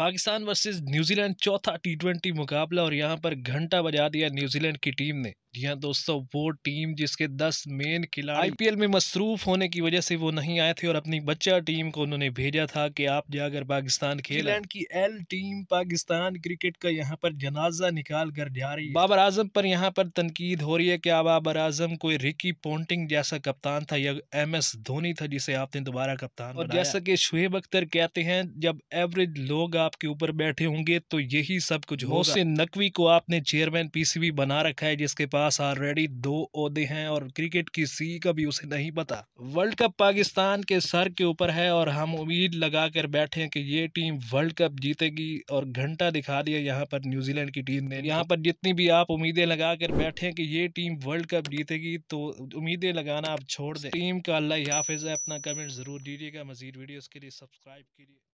Pakistan versus New Zealand चौथा T twenty मुकाबला और यहाँ पर घंटा बजा दिया न्यूजीलैंड की टीम ने जी हाँ दोस्तों वो टीम जिसके 10 मेन खिलाड़ी आईपीएल में मसरूफ होने की वजह से वो नहीं आए थे और अपनी बच्चा टीम को उन्होंने भेजा था कि आप जाकर पाकिस्तान खेल की एल टीम पाकिस्तान क्रिकेट का यहाँ पर जनाजा निकाल कर जा रही है बाबर आजम पर यहाँ पर तनकीद हो रही है क्या बाबर आजम कोई रिकी पोन्टिंग जैसा कप्तान था या एम एस धोनी था जिसे आपने दोबारा कप्तान और जैसा की शुएब अख्तर कहते हैं जब एवरेज लोग आपके ऊपर बैठे होंगे तो यही सब कुछ हो नकवी को आपने चेयरमैन पीसीबी बना रखा है जिसके पास पास ऑलरेडी दो ओहदे हैं और क्रिकेट की सी का भी उसे नहीं पता वर्ल्ड कप पाकिस्तान के सर के ऊपर है और हम उम्मीद लगा कर बैठे हैं कि ये टीम वर्ल्ड कप जीतेगी और घंटा दिखा दिया यहाँ पर न्यूजीलैंड की टीम ने यहाँ पर जितनी भी आप उम्मीदें लगा कर बैठे हैं कि ये टीम वर्ल्ड कप जीतेगी तो उम्मीदें लगाना आप छोड़ दें टीम का अल्लाह हाफिज़ है अपना कमेंट ज़रूर दीजिएगा मजीद वीडियोज़ के लिए सब्सक्राइब कीजिए